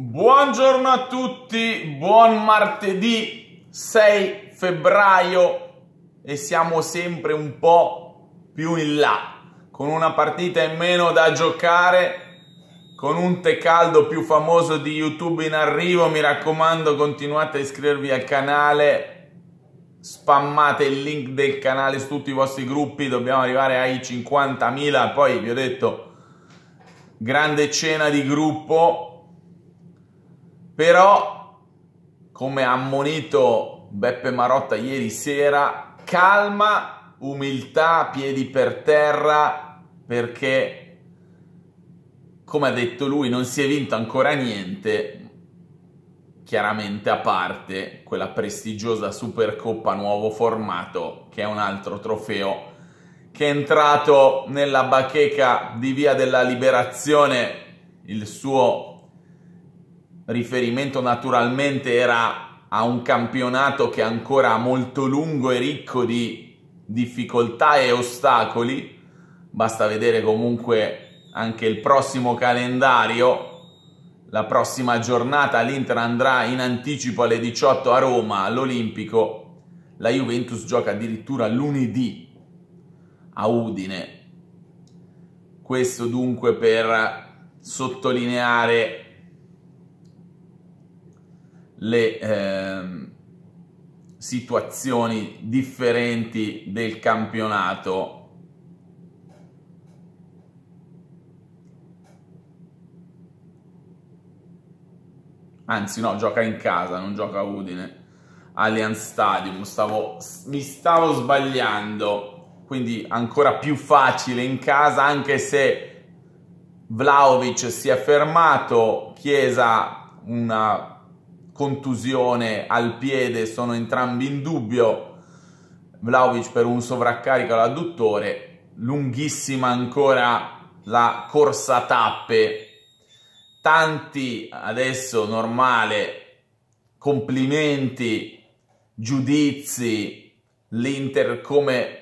Buongiorno a tutti, buon martedì 6 febbraio e siamo sempre un po' più in là, con una partita in meno da giocare, con un tè caldo più famoso di YouTube in arrivo, mi raccomando continuate a iscrivervi al canale, spammate il link del canale su tutti i vostri gruppi, dobbiamo arrivare ai 50.000, poi vi ho detto grande cena di gruppo però, come ha ammonito Beppe Marotta ieri sera, calma, umiltà, piedi per terra, perché, come ha detto lui, non si è vinto ancora niente, chiaramente a parte quella prestigiosa Supercoppa nuovo formato, che è un altro trofeo che è entrato nella bacheca di Via della Liberazione il suo riferimento naturalmente era a un campionato che è ancora molto lungo e ricco di difficoltà e ostacoli, basta vedere comunque anche il prossimo calendario, la prossima giornata l'Inter andrà in anticipo alle 18 a Roma all'Olimpico, la Juventus gioca addirittura lunedì a Udine. Questo dunque per sottolineare le eh, situazioni differenti del campionato anzi no, gioca in casa, non gioca a Udine Allianz Stadium, stavo, mi stavo sbagliando quindi ancora più facile in casa anche se Vlaovic si è fermato Chiesa una contusione al piede, sono entrambi in dubbio. Vlaovic per un sovraccarico all'adduttore, lunghissima ancora la corsa a tappe. Tanti adesso normale complimenti, giudizi, l'Inter come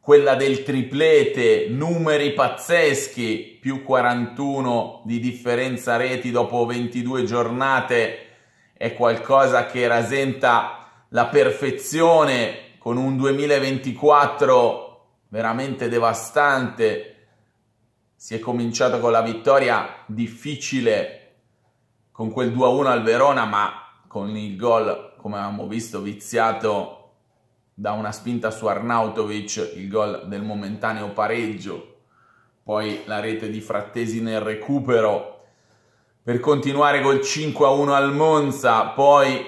quella del triplete, numeri pazzeschi, più 41 di differenza reti dopo 22 giornate è qualcosa che rasenta la perfezione con un 2024 veramente devastante. Si è cominciato con la vittoria difficile con quel 2-1 al Verona, ma con il gol, come abbiamo visto, viziato da una spinta su Arnautovic, il gol del momentaneo pareggio, poi la rete di Frattesi nel recupero per continuare col 5-1 al Monza, poi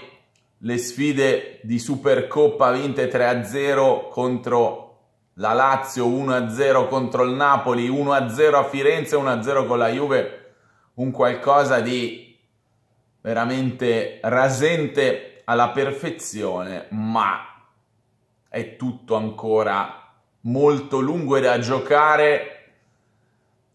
le sfide di Supercoppa vinte 3-0 contro la Lazio, 1-0 contro il Napoli, 1-0 a Firenze, 1-0 con la Juve, un qualcosa di veramente rasente alla perfezione, ma è tutto ancora molto lungo e da giocare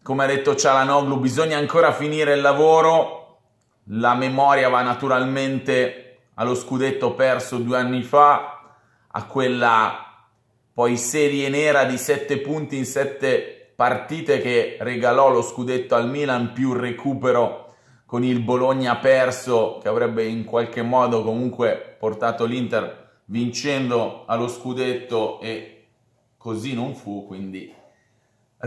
come ha detto Cialanoglu, bisogna ancora finire il lavoro, la memoria va naturalmente allo scudetto perso due anni fa, a quella poi serie nera di sette punti in sette partite che regalò lo scudetto al Milan, più il recupero con il Bologna perso, che avrebbe in qualche modo comunque portato l'Inter vincendo allo scudetto e così non fu, quindi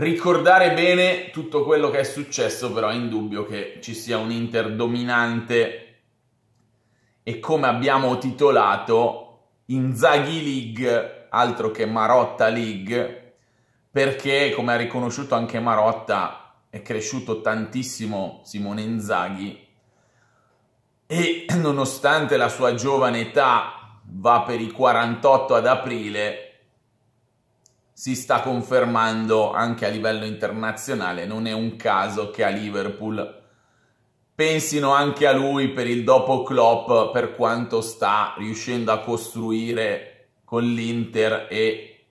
Ricordare bene tutto quello che è successo, però è indubbio che ci sia un Inter dominante e come abbiamo titolato Inzaghi League, altro che Marotta League, perché come ha riconosciuto anche Marotta è cresciuto tantissimo Simone Inzaghi e nonostante la sua giovane età va per i 48 ad aprile, si sta confermando anche a livello internazionale. Non è un caso che a Liverpool pensino anche a lui per il dopo Klopp, per quanto sta riuscendo a costruire con l'Inter e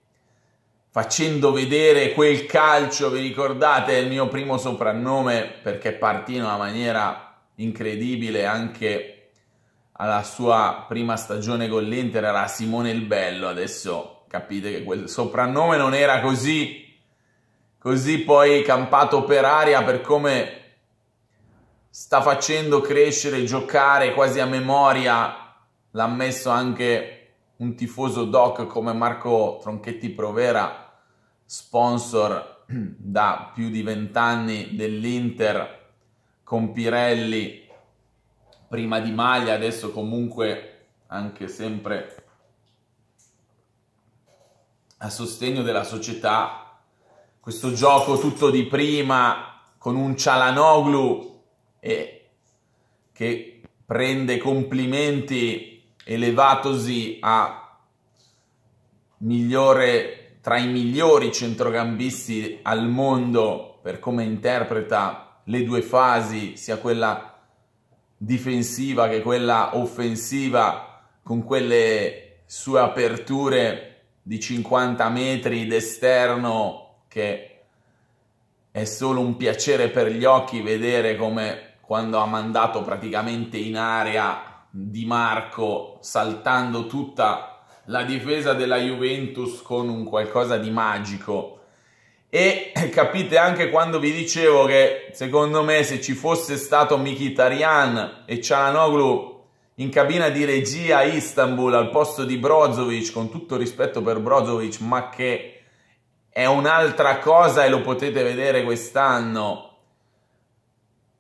facendo vedere quel calcio, vi ricordate il mio primo soprannome perché partì in una maniera incredibile anche alla sua prima stagione con l'Inter era Simone il Bello, adesso capite che quel soprannome non era così, così poi campato per aria per come sta facendo crescere, giocare quasi a memoria, l'ha messo anche un tifoso doc come Marco Tronchetti Provera, sponsor da più di vent'anni dell'Inter con Pirelli, prima di Maglia, adesso comunque anche sempre a sostegno della società, questo gioco tutto di prima con un Cialanoglu eh, che prende complimenti elevatosi a migliore tra i migliori centrocampisti al mondo per come interpreta le due fasi, sia quella difensiva che quella offensiva con quelle sue aperture di 50 metri d'esterno che è solo un piacere per gli occhi vedere come quando ha mandato praticamente in area Di Marco saltando tutta la difesa della Juventus con un qualcosa di magico e capite anche quando vi dicevo che secondo me se ci fosse stato Mkhitaryan e Cialanoglu in cabina di regia Istanbul al posto di Brozovic, con tutto rispetto per Brozovic, ma che è un'altra cosa e lo potete vedere quest'anno.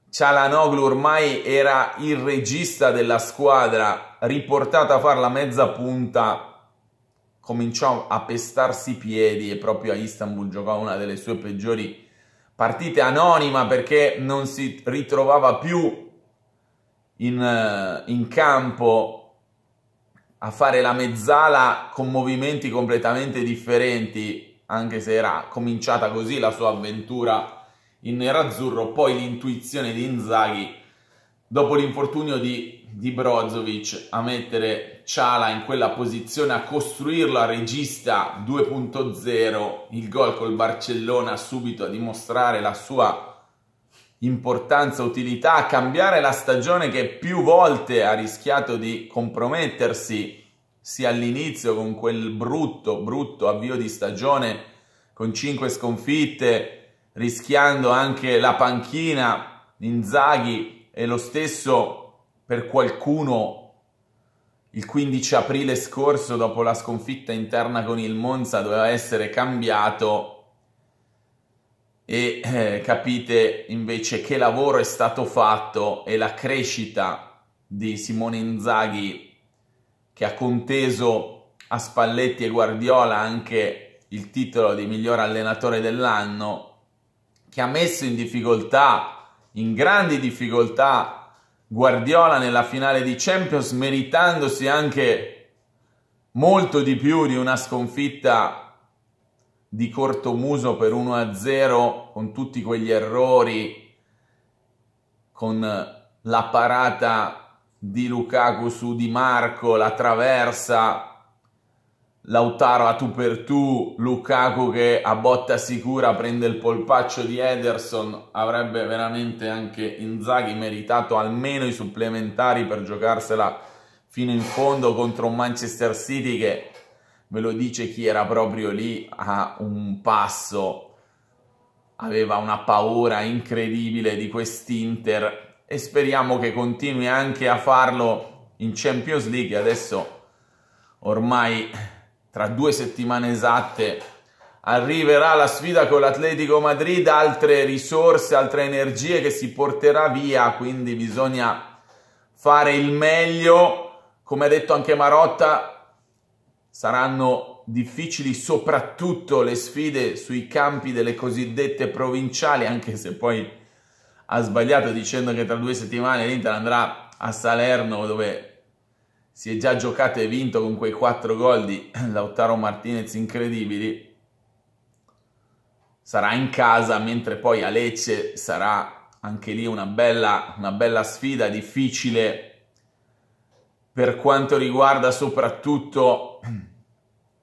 Cialanoglu ormai era il regista della squadra, riportato a fare la mezza punta, cominciò a pestarsi i piedi e proprio a Istanbul giocava una delle sue peggiori partite anonima perché non si ritrovava più in, eh, in campo a fare la mezzala con movimenti completamente differenti, anche se era cominciata così la sua avventura in nerazzurro, poi l'intuizione di Inzaghi dopo l'infortunio di, di Brozovic a mettere Ciala in quella posizione, a costruirlo a regista 2.0, il gol col Barcellona subito a dimostrare la sua importanza, utilità, cambiare la stagione che più volte ha rischiato di compromettersi sia all'inizio con quel brutto, brutto avvio di stagione con 5 sconfitte, rischiando anche la panchina, in zaghi e lo stesso per qualcuno il 15 aprile scorso dopo la sconfitta interna con il Monza doveva essere cambiato e eh, capite invece che lavoro è stato fatto e la crescita di Simone Inzaghi che ha conteso a Spalletti e Guardiola anche il titolo di miglior allenatore dell'anno che ha messo in difficoltà, in grandi difficoltà, Guardiola nella finale di Champions meritandosi anche molto di più di una sconfitta di cortomuso per 1-0 con tutti quegli errori, con la parata di Lukaku su Di Marco, la traversa, Lautaro a tu per tu, Lukaku che a botta sicura prende il polpaccio di Ederson, avrebbe veramente anche Inzaghi meritato almeno i supplementari per giocarsela fino in fondo contro un Manchester City che ve lo dice chi era proprio lì a un passo, aveva una paura incredibile di quest'Inter e speriamo che continui anche a farlo in Champions League. Adesso ormai tra due settimane esatte arriverà la sfida con l'Atletico Madrid, altre risorse, altre energie che si porterà via, quindi bisogna fare il meglio. Come ha detto anche Marotta, Saranno difficili soprattutto le sfide sui campi delle cosiddette provinciali, anche se poi ha sbagliato dicendo che tra due settimane l'Inter andrà a Salerno dove si è già giocato e vinto con quei quattro gol di Lautaro Martinez incredibili sarà in casa, mentre poi a Lecce sarà anche lì una bella, una bella, sfida difficile per quanto riguarda soprattutto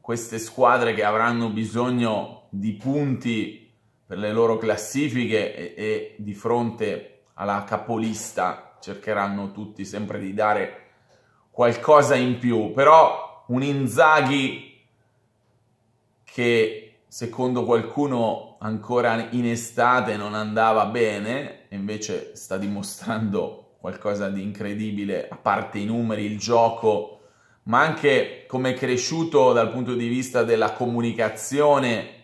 queste squadre che avranno bisogno di punti per le loro classifiche e, e di fronte alla capolista cercheranno tutti sempre di dare qualcosa in più, però un Inzaghi che secondo qualcuno ancora in estate non andava bene, invece sta dimostrando qualcosa di incredibile, a parte i numeri, il gioco, ma anche come è cresciuto dal punto di vista della comunicazione,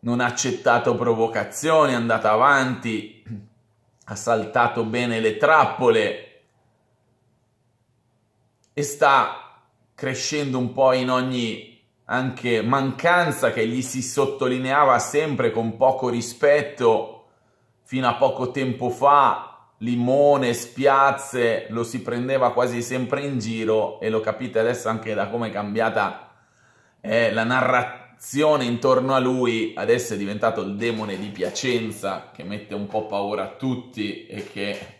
non ha accettato provocazioni, è andato avanti, ha saltato bene le trappole e sta crescendo un po' in ogni anche mancanza che gli si sottolineava sempre con poco rispetto fino a poco tempo fa limone, spiazze, lo si prendeva quasi sempre in giro e lo capite adesso anche da come è cambiata eh, la narrazione intorno a lui, adesso è diventato il demone di Piacenza che mette un po' paura a tutti e che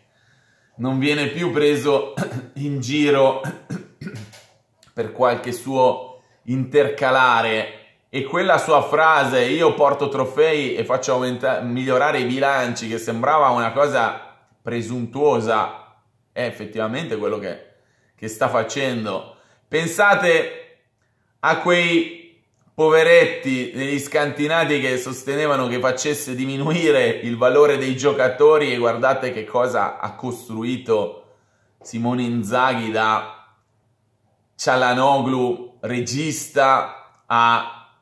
non viene più preso in giro per qualche suo intercalare e quella sua frase io porto trofei e faccio migliorare i bilanci che sembrava una cosa presuntuosa è effettivamente quello che, che sta facendo. Pensate a quei poveretti, degli scantinati che sostenevano che facesse diminuire il valore dei giocatori e guardate che cosa ha costruito Simone Inzaghi da Cialanoglu, regista, a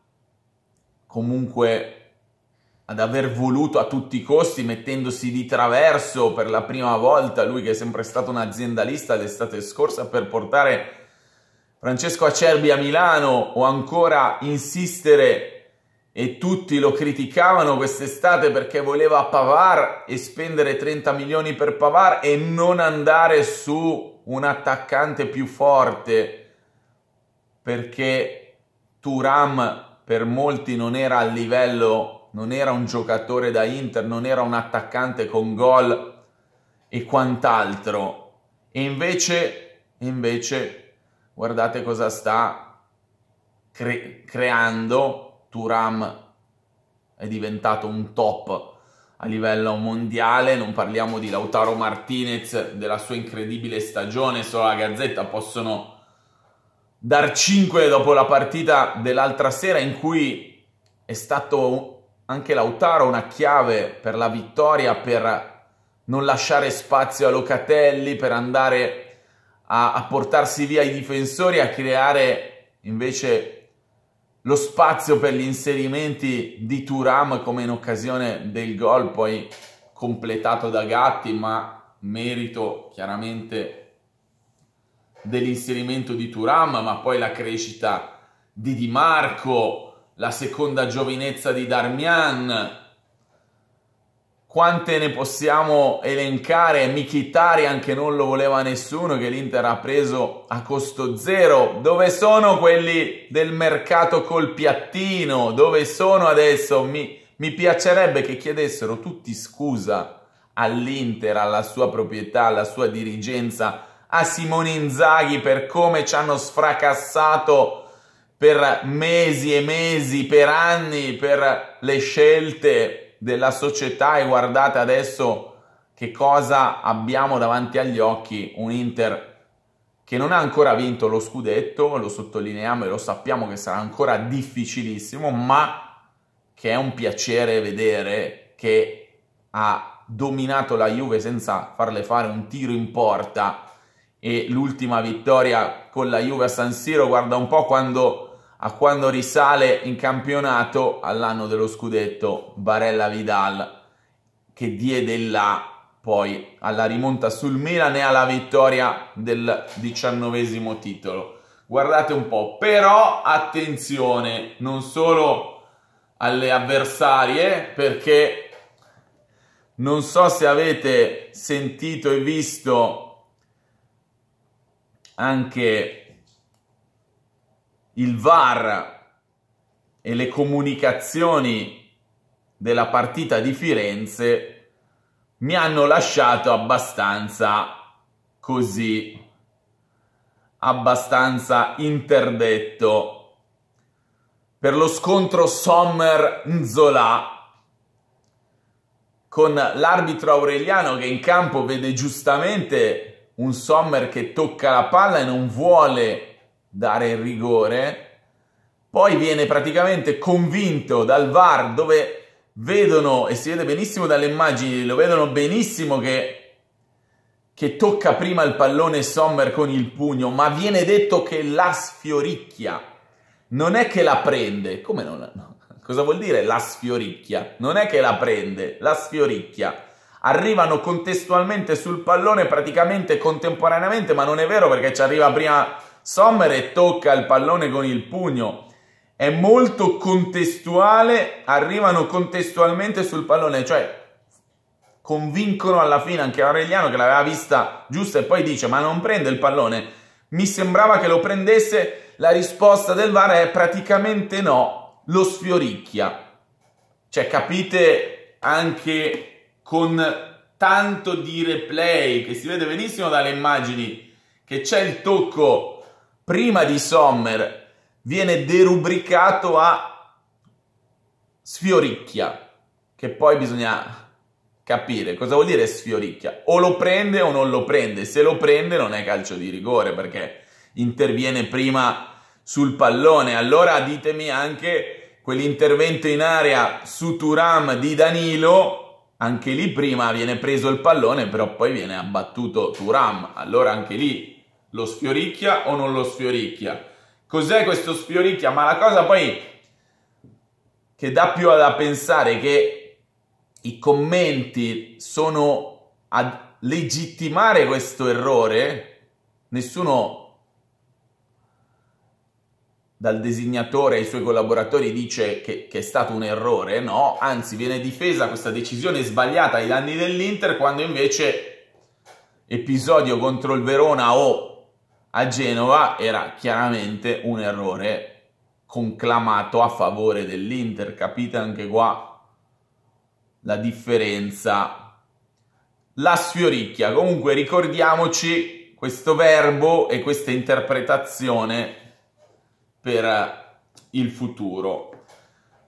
comunque ad aver voluto a tutti i costi, mettendosi di traverso per la prima volta, lui che è sempre stato un aziendalista l'estate scorsa, per portare Francesco Acerbi a Milano o ancora insistere e tutti lo criticavano quest'estate perché voleva Pavar e spendere 30 milioni per Pavar e non andare su un attaccante più forte perché Turam per molti non era al livello non era un giocatore da Inter, non era un attaccante con gol e quant'altro. E invece, invece, guardate cosa sta cre- creando. Turam è diventato un top a livello mondiale, non parliamo di Lautaro Martinez, della sua incredibile stagione, solo la Gazzetta possono dar 5 dopo la partita dell'altra sera in cui è stato anche Lautaro una chiave per la vittoria, per non lasciare spazio a Locatelli, per andare a, a portarsi via i difensori, a creare invece lo spazio per gli inserimenti di Turam come in occasione del gol poi completato da Gatti, ma merito chiaramente dell'inserimento di Turam, ma poi la crescita di Di Marco, la seconda giovinezza di Darmian. Quante ne possiamo elencare? Michitarian anche non lo voleva nessuno, che l'Inter ha preso a costo zero. Dove sono quelli del mercato col piattino? Dove sono adesso? Mi, mi piacerebbe che chiedessero tutti scusa all'Inter, alla sua proprietà, alla sua dirigenza, a Simone Inzaghi per come ci hanno sfracassato per mesi e mesi, per anni, per le scelte della società e guardate adesso che cosa abbiamo davanti agli occhi, un Inter che non ha ancora vinto lo scudetto, lo sottolineiamo e lo sappiamo che sarà ancora difficilissimo, ma che è un piacere vedere che ha dominato la Juve senza farle fare un tiro in porta e l'ultima vittoria con la Juve a San Siro, guarda un po' quando a quando risale in campionato all'anno dello scudetto Barella Vidal che diede là poi alla rimonta sul Milan e alla vittoria del diciannovesimo titolo. Guardate un po', però attenzione non solo alle avversarie perché non so se avete sentito e visto anche il VAR e le comunicazioni della partita di Firenze mi hanno lasciato abbastanza così, abbastanza interdetto. Per lo scontro Sommer-Nzola con l'arbitro Aureliano che in campo vede giustamente un Sommer che tocca la palla e non vuole dare il rigore. Poi viene praticamente convinto dal VAR dove vedono e si vede benissimo dalle immagini, lo vedono benissimo che, che tocca prima il pallone Sommer con il pugno, ma viene detto che la sfioricchia. Non è che la prende. Come non la... No. Cosa vuol dire la sfioricchia? Non è che la prende, la sfioricchia. Arrivano contestualmente sul pallone praticamente contemporaneamente, ma non è vero perché ci arriva prima Sommer tocca il pallone con il pugno, è molto contestuale, arrivano contestualmente sul pallone, cioè convincono alla fine anche Aureliano che l'aveva vista giusta e poi dice ma non prende il pallone, mi sembrava che lo prendesse, la risposta del VAR è praticamente no, lo sfioricchia. Cioè capite anche con tanto di replay che si vede benissimo dalle immagini che c'è il tocco prima di Sommer viene derubricato a Sfioricchia, che poi bisogna capire cosa vuol dire Sfioricchia. O lo prende o non lo prende. Se lo prende non è calcio di rigore perché interviene prima sul pallone. Allora ditemi anche quell'intervento in area su Turam di Danilo anche lì prima viene preso il pallone, però poi viene abbattuto Turam. Allora anche lì lo sfioricchia o non lo sfioricchia? Cos'è questo sfioricchia? Ma la cosa poi che dà più da pensare che i commenti sono a legittimare questo errore. Nessuno dal designatore ai suoi collaboratori dice che, che, è stato un errore, no, anzi viene difesa questa decisione sbagliata ai danni dell'Inter quando invece episodio contro il Verona o a Genova era chiaramente un errore conclamato a favore dell'Inter, capite anche qua la differenza. La sfioricchia, comunque ricordiamoci questo verbo e questa interpretazione per il futuro.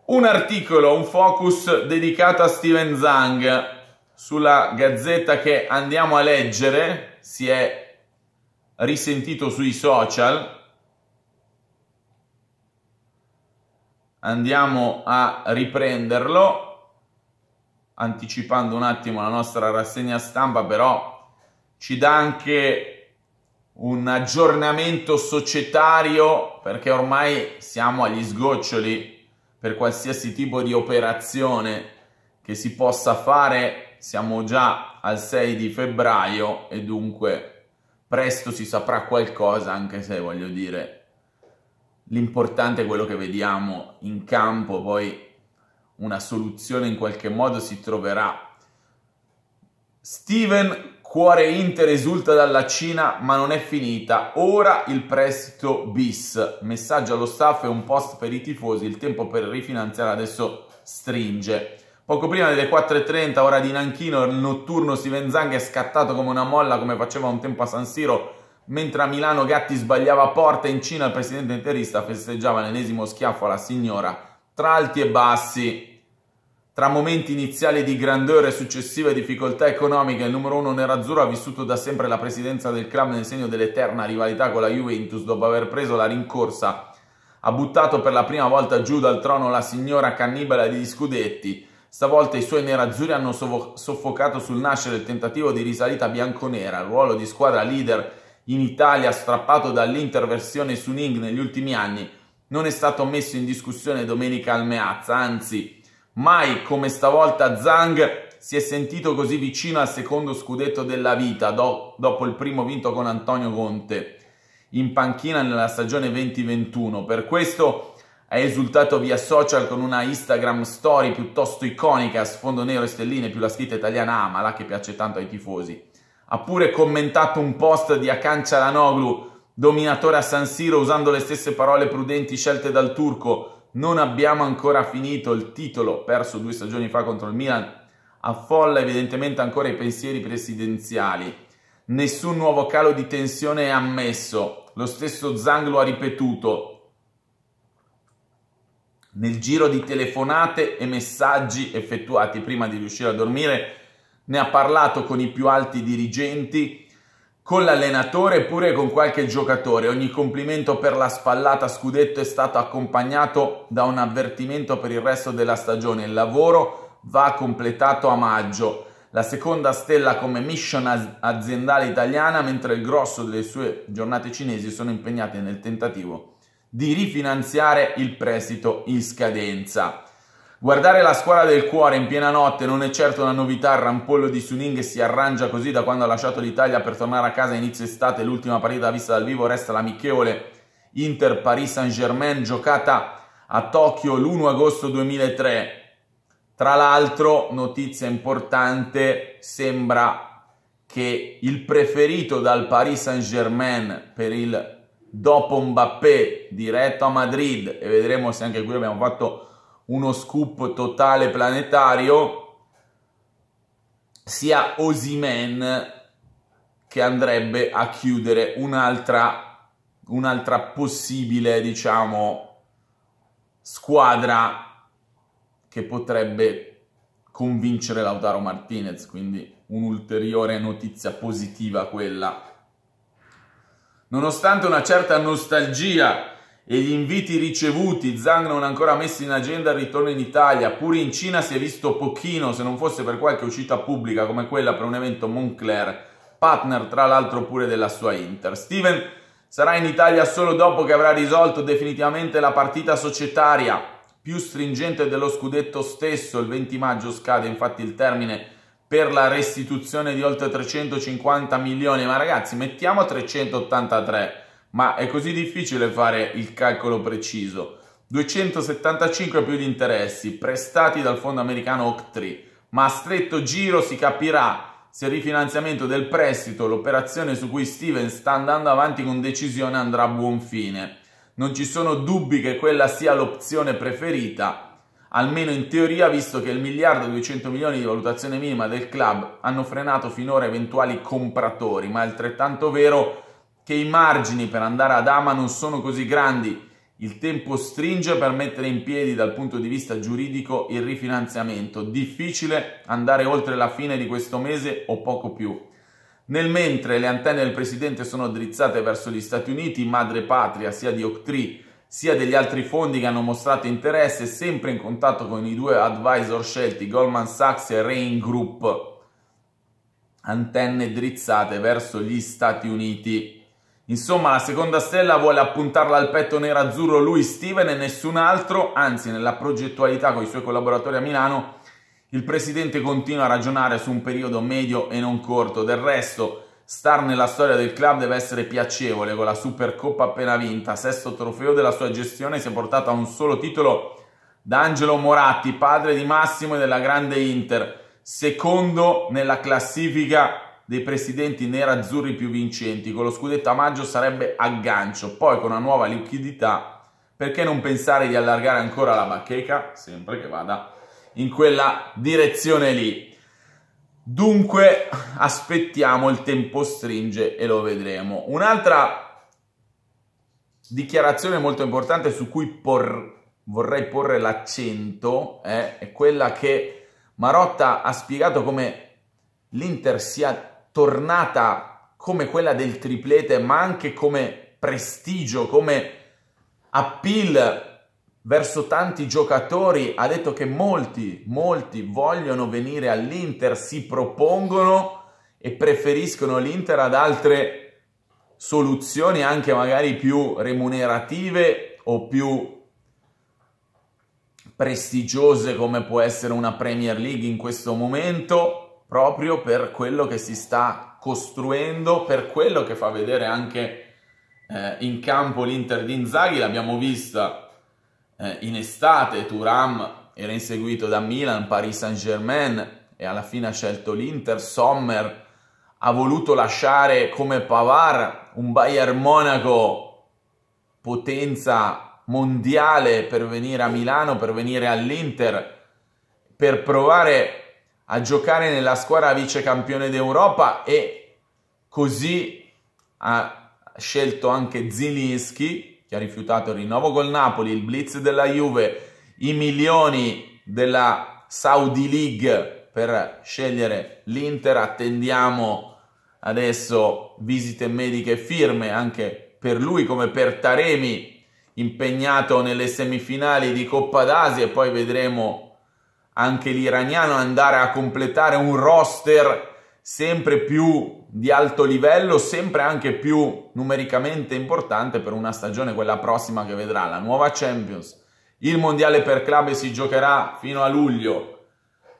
Un articolo, un focus dedicato a Steven Zang sulla gazzetta che andiamo a leggere, si è risentito sui social. Andiamo a riprenderlo, anticipando un attimo la nostra rassegna stampa, però ci dà anche un aggiornamento societario perché ormai siamo agli sgoccioli per qualsiasi tipo di operazione che si possa fare. Siamo già al 6 di febbraio e dunque presto si saprà qualcosa, anche se voglio dire, l'importante è quello che vediamo in campo, poi una soluzione in qualche modo si troverà. Steven, cuore Inter, esulta dalla Cina, ma non è finita. Ora il prestito bis. Messaggio allo staff e un post per i tifosi. Il tempo per rifinanziare adesso stringe. Poco prima delle 4.30, ora di Nanchino, il notturno Steven Zang è scattato come una molla, come faceva un tempo a San Siro, mentre a Milano Gatti sbagliava porta in Cina, il presidente interista festeggiava l'ennesimo schiaffo alla signora, tra alti e bassi, tra momenti iniziali di grandeur e successive difficoltà economiche, il numero uno nerazzurro ha vissuto da sempre la presidenza del club nel segno dell'eterna rivalità con la Juventus, dopo aver preso la rincorsa, ha buttato per la prima volta giù dal trono la signora cannibale di Scudetti, Stavolta i suoi nerazzurri hanno soffocato sul nascere il tentativo di risalita bianconera, il ruolo di squadra leader in Italia strappato dall'interversione su Ning negli ultimi anni non è stato messo in discussione domenica al Meazza, anzi mai come stavolta Zhang si è sentito così vicino al secondo scudetto della vita do, dopo il primo vinto con Antonio Conte in panchina nella stagione 2021. Per questo ha esultato via social con una Instagram story piuttosto iconica a sfondo nero e stelline più la scritta italiana Amala ah, che piace tanto ai tifosi. Ha pure commentato un post di Akan Cialanoglu, dominatore a San Siro, usando le stesse parole prudenti scelte dal turco. Non abbiamo ancora finito il titolo perso due stagioni fa contro il Milan. Affolla evidentemente ancora i pensieri presidenziali. Nessun nuovo calo di tensione è ammesso. Lo stesso Zang lo ha ripetuto nel giro di telefonate e messaggi effettuati prima di riuscire a dormire, ne ha parlato con i più alti dirigenti, con l'allenatore e pure con qualche giocatore. Ogni complimento per la spallata scudetto è stato accompagnato da un avvertimento per il resto della stagione. Il lavoro va completato a maggio. La seconda stella come mission aziendale italiana, mentre il grosso delle sue giornate cinesi sono impegnate nel tentativo di rifinanziare il prestito in scadenza. Guardare la squadra del cuore in piena notte non è certo una novità il rampollo di Suning si arrangia così da quando ha lasciato l'Italia per tornare a casa inizio estate. L'ultima partita vista dal vivo resta l'amichevole Inter-Paris Saint-Germain giocata a Tokyo l'1 agosto 2003. Tra l'altro, notizia importante, sembra che il preferito dal Paris Saint-Germain per il dopo Mbappé diretto a Madrid e vedremo se anche qui abbiamo fatto uno scoop totale planetario sia Osimen che andrebbe a chiudere un'altra, un'altra possibile, diciamo, squadra che potrebbe convincere Lautaro Martinez, quindi un'ulteriore notizia positiva quella Nonostante una certa nostalgia e gli inviti ricevuti, Zhang non ha ancora messo in agenda il ritorno in Italia, pure in Cina si è visto pochino se non fosse per qualche uscita pubblica come quella per un evento Moncler, partner tra l'altro pure della sua Inter. Steven sarà in Italia solo dopo che avrà risolto definitivamente la partita societaria più stringente dello scudetto stesso, il 20 maggio scade infatti il termine per la restituzione di oltre 350 milioni, ma ragazzi mettiamo 383, ma è così difficile fare il calcolo preciso. 275 più gli interessi prestati dal fondo americano oc ma a stretto giro si capirà se il rifinanziamento del prestito, l'operazione su cui Steven sta andando avanti con decisione, andrà a buon fine. Non ci sono dubbi che quella sia l'opzione preferita almeno in teoria, visto che il miliardo e 200 milioni di valutazione minima del club hanno frenato finora eventuali compratori, ma è altrettanto vero che i margini per andare ad Ama non sono così grandi, il tempo stringe per mettere in piedi dal punto di vista giuridico il rifinanziamento, difficile andare oltre la fine di questo mese o poco più. Nel mentre le antenne del presidente sono drizzate verso gli Stati Uniti, madre patria sia di Octree sia degli altri fondi che hanno mostrato interesse, sempre in contatto con i due advisor scelti, Goldman Sachs e Rain Group, antenne drizzate verso gli Stati Uniti. Insomma, la seconda stella vuole appuntarla al petto nero-azzurro lui, Steven e nessun altro, anzi nella progettualità con i suoi collaboratori a Milano, il presidente continua a ragionare su un periodo medio e non corto. Del resto, Star nella storia del club deve essere piacevole, con la Supercoppa appena vinta, sesto trofeo della sua gestione, si è portata a un solo titolo da Angelo Moratti, padre di Massimo e della grande Inter, secondo nella classifica dei presidenti nerazzurri più vincenti, con lo scudetto a maggio sarebbe aggancio, poi con una nuova liquidità, perché non pensare di allargare ancora la bacheca, sempre che vada in quella direzione lì. Dunque aspettiamo, il tempo stringe e lo vedremo. Un'altra dichiarazione molto importante su cui por vorrei porre l'accento eh, è quella che Marotta ha spiegato come l'Inter sia tornata come quella del triplete, ma anche come prestigio, come appeal verso tanti giocatori, ha detto che molti, molti vogliono venire all'Inter, si propongono e preferiscono l'Inter ad altre soluzioni anche magari più remunerative o più prestigiose come può essere una Premier League in questo momento, proprio per quello che si sta costruendo, per quello che fa vedere anche eh, in campo l'Inter di Inzaghi, l'abbiamo vista eh, in estate Turam era inseguito da Milan, Paris Saint-Germain e alla fine ha scelto l'Inter, Sommer ha voluto lasciare come Pavar un Bayern Monaco potenza mondiale per venire a Milano, per venire all'Inter, per provare a giocare nella squadra vice campione d'Europa e così ha scelto anche Zilinski che ha rifiutato il rinnovo col Napoli, il blitz della Juve, i milioni della Saudi League per scegliere l'Inter. Attendiamo adesso visite mediche firme anche per lui come per Taremi impegnato nelle semifinali di Coppa d'Asia e poi vedremo anche l'iraniano andare a completare un roster sempre più di alto livello, sempre anche più numericamente importante per una stagione, quella prossima che vedrà la nuova Champions. Il mondiale per club si giocherà fino a luglio,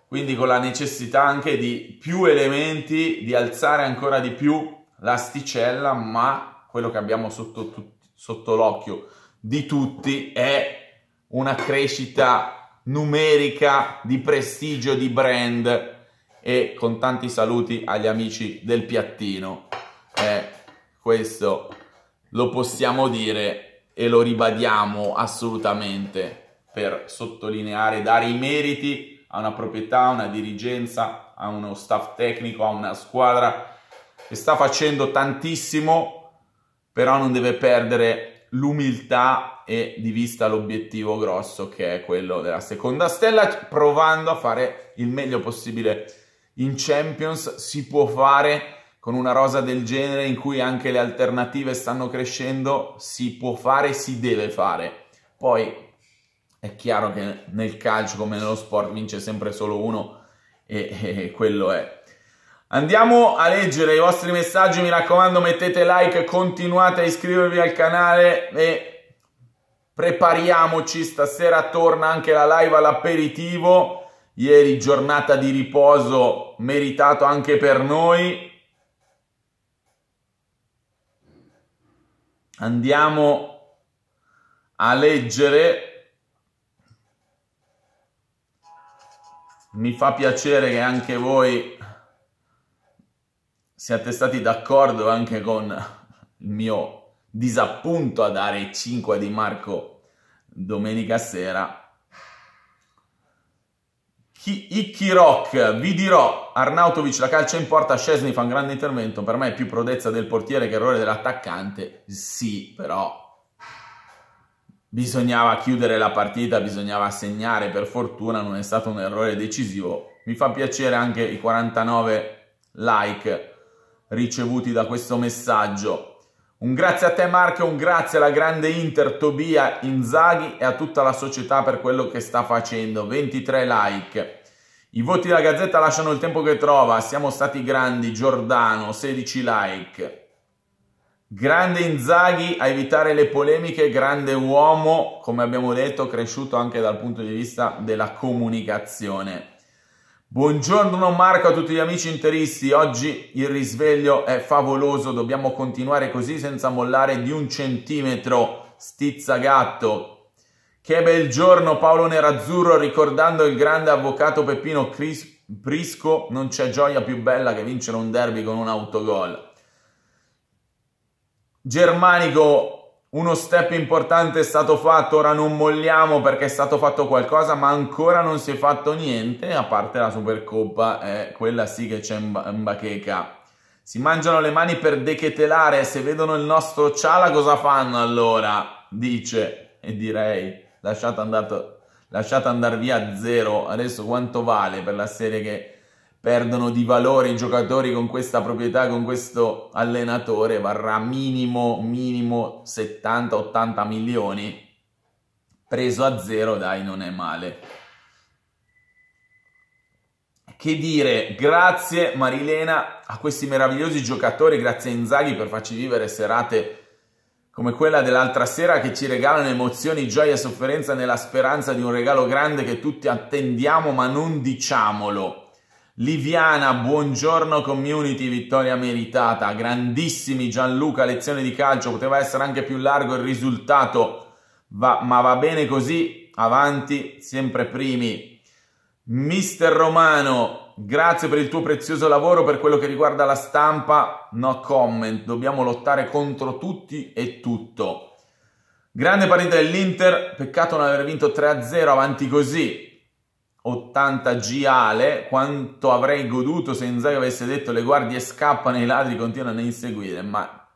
quindi con la necessità anche di più elementi, di alzare ancora di più l'asticella, ma quello che abbiamo sotto, sotto l'occhio di tutti è una crescita numerica di prestigio di brand e con tanti saluti agli amici del piattino. Eh, questo lo possiamo dire e lo ribadiamo assolutamente per sottolineare, dare i meriti a una proprietà, a una dirigenza, a uno staff tecnico, a una squadra che sta facendo tantissimo, però non deve perdere l'umiltà e di vista l'obiettivo grosso che è quello della seconda stella, provando a fare il meglio possibile in Champions si può fare con una rosa del genere in cui anche le alternative stanno crescendo, si può fare, si deve fare. Poi è chiaro che nel calcio, come nello sport, vince sempre solo uno e, e quello è. Andiamo a leggere i vostri messaggi, mi raccomando mettete like, continuate a iscrivervi al canale e prepariamoci, stasera torna anche la live all'aperitivo Ieri giornata di riposo meritato anche per noi. Andiamo a leggere. Mi fa piacere che anche voi siate stati d'accordo anche con il mio disappunto a dare 5 Di Marco domenica sera Icchi Rock, vi dirò, Arnautovic la calcia in porta, Scesni fa un grande intervento, per me è più prodezza del portiere che errore dell'attaccante, sì, però bisognava chiudere la partita, bisognava segnare, per fortuna non è stato un errore decisivo. Mi fa piacere anche i 49 like ricevuti da questo messaggio. Un grazie a te Marco, un grazie alla grande Inter Tobia Inzaghi e a tutta la società per quello che sta facendo. 23 like. I voti della Gazzetta lasciano il tempo che trova. Siamo stati grandi. Giordano, 16 like. Grande Inzaghi a evitare le polemiche, grande uomo, come abbiamo detto, cresciuto anche dal punto di vista della comunicazione. Buongiorno Marco a tutti gli amici interisti, oggi il risveglio è favoloso, dobbiamo continuare così senza mollare di un centimetro, stizzagatto. Che bel giorno Paolo Nerazzurro ricordando il grande avvocato Peppino Cris- Prisco, non c'è gioia più bella che vincere un derby con un autogol. Germanico uno step importante è stato fatto, ora non molliamo perché è stato fatto qualcosa, ma ancora non si è fatto niente, a parte la Supercoppa, eh, quella sì che c'è in, bacheca. Si mangiano le mani per dechetelare, se vedono il nostro Ciala cosa fanno allora? Dice, e direi, lasciate andare, lasciate andare via a zero, adesso quanto vale per la serie che perdono di valore i giocatori con questa proprietà, con questo allenatore, varrà minimo, minimo 70-80 milioni, preso a zero, dai, non è male. Che dire, grazie Marilena a questi meravigliosi giocatori, grazie a Inzaghi per farci vivere serate come quella dell'altra sera che ci regalano emozioni, gioia e sofferenza nella speranza di un regalo grande che tutti attendiamo ma non diciamolo. Liviana, buongiorno community, vittoria meritata, grandissimi Gianluca, lezione di calcio, poteva essere anche più largo il risultato, va, ma va bene così, avanti, sempre primi. Mister Romano, grazie per il tuo prezioso lavoro, per quello che riguarda la stampa, no comment, dobbiamo lottare contro tutti e tutto. Grande partita dell'Inter, peccato non aver vinto 3-0, avanti così, 80 giale, quanto avrei goduto se Inzaghi avesse detto le guardie scappano e i ladri continuano a inseguire, ma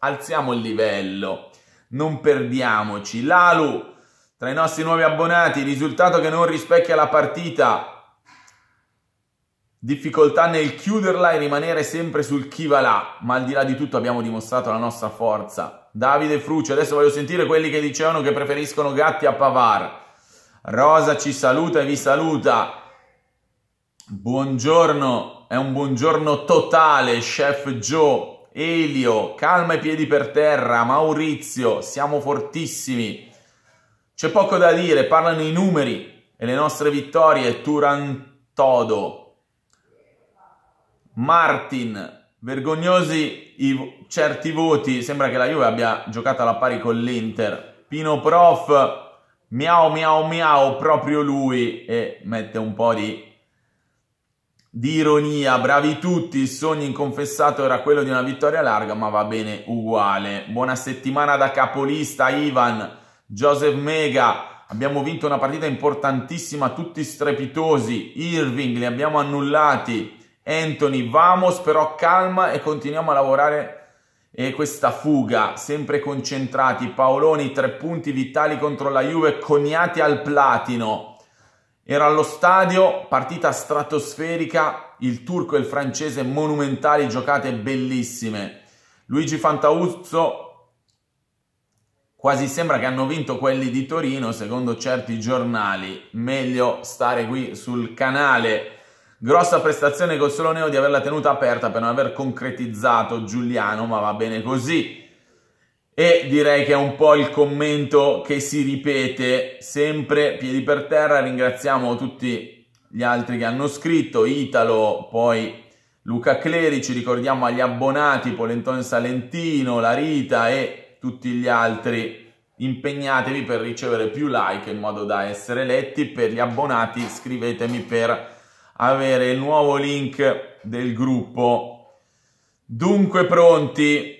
alziamo il livello, non perdiamoci. Lalu, tra i nostri nuovi abbonati, risultato che non rispecchia la partita, difficoltà nel chiuderla e rimanere sempre sul chi va là, ma al di là di tutto abbiamo dimostrato la nostra forza. Davide Frucci, adesso voglio sentire quelli che dicevano che preferiscono Gatti a Pavar. Rosa ci saluta e vi saluta. Buongiorno, è un buongiorno totale, chef Joe, Elio, calma i piedi per terra, Maurizio, siamo fortissimi. C'è poco da dire, parlano i numeri e le nostre vittorie, Turantodo. Martin, vergognosi i, certi voti, sembra che la Juve abbia giocato alla pari con l'Inter. Pino Prof, miau miau miau proprio lui e mette un po' di, di ironia, bravi tutti, il sogno inconfessato era quello di una vittoria larga ma va bene uguale. Buona settimana da capolista Ivan, Joseph Mega, abbiamo vinto una partita importantissima, tutti strepitosi, Irving li abbiamo annullati, Anthony, vamos però calma e continuiamo a lavorare e questa fuga, sempre concentrati, Paoloni tre punti vitali contro la Juve, coniati al platino. Era allo stadio, partita stratosferica, il turco e il francese monumentali, giocate bellissime. Luigi Fantauzzo Quasi sembra che hanno vinto quelli di Torino, secondo certi giornali. Meglio stare qui sul canale Grossa prestazione col solo neo di averla tenuta aperta per non aver concretizzato Giuliano, ma va bene così. E direi che è un po' il commento che si ripete sempre piedi per terra. Ringraziamo tutti gli altri che hanno scritto, Italo, poi Luca Clerici, ricordiamo agli abbonati, Polentone Salentino, La Rita e tutti gli altri impegnatevi per ricevere più like in modo da essere letti. Per gli abbonati scrivetemi per avere il nuovo link del gruppo. Dunque pronti,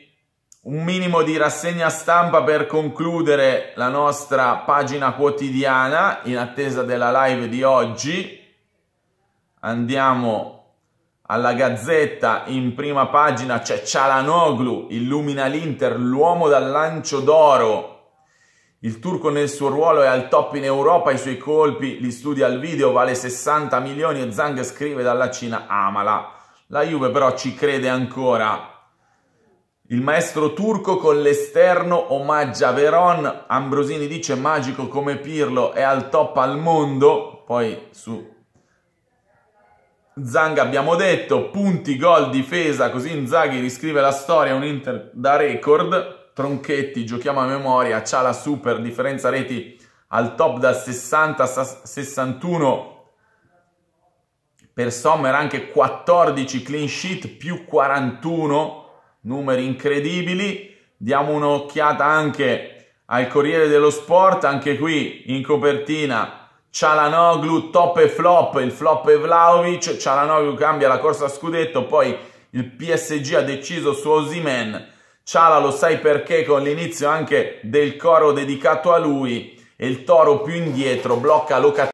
un minimo di rassegna stampa per concludere la nostra pagina quotidiana in attesa della live di oggi. Andiamo alla Gazzetta in prima pagina c'è Cialanoglu, illumina l'Inter, l'uomo dal lancio d'oro. Il turco nel suo ruolo è al top in Europa, i suoi colpi li studia al video, vale 60 milioni e Zhang scrive dalla Cina amala. La Juve però ci crede ancora. Il maestro turco con l'esterno omaggia Veron, Ambrosini dice magico come Pirlo, è al top al mondo, poi su Zang abbiamo detto, punti, gol, difesa, così Inzaghi riscrive la storia, un Inter da record. Tronchetti, giochiamo a memoria, c'ha la super differenza reti al top dal 60 61 per Sommer anche 14 clean sheet più 41 numeri incredibili diamo un'occhiata anche al Corriere dello Sport anche qui in copertina Cialanoglu top e flop il flop è Vlaovic Cialanoglu cambia la corsa a scudetto poi il PSG ha deciso su Osimen Ciala lo sai perché con l'inizio anche del coro dedicato a lui e il toro più indietro blocca Locatelli.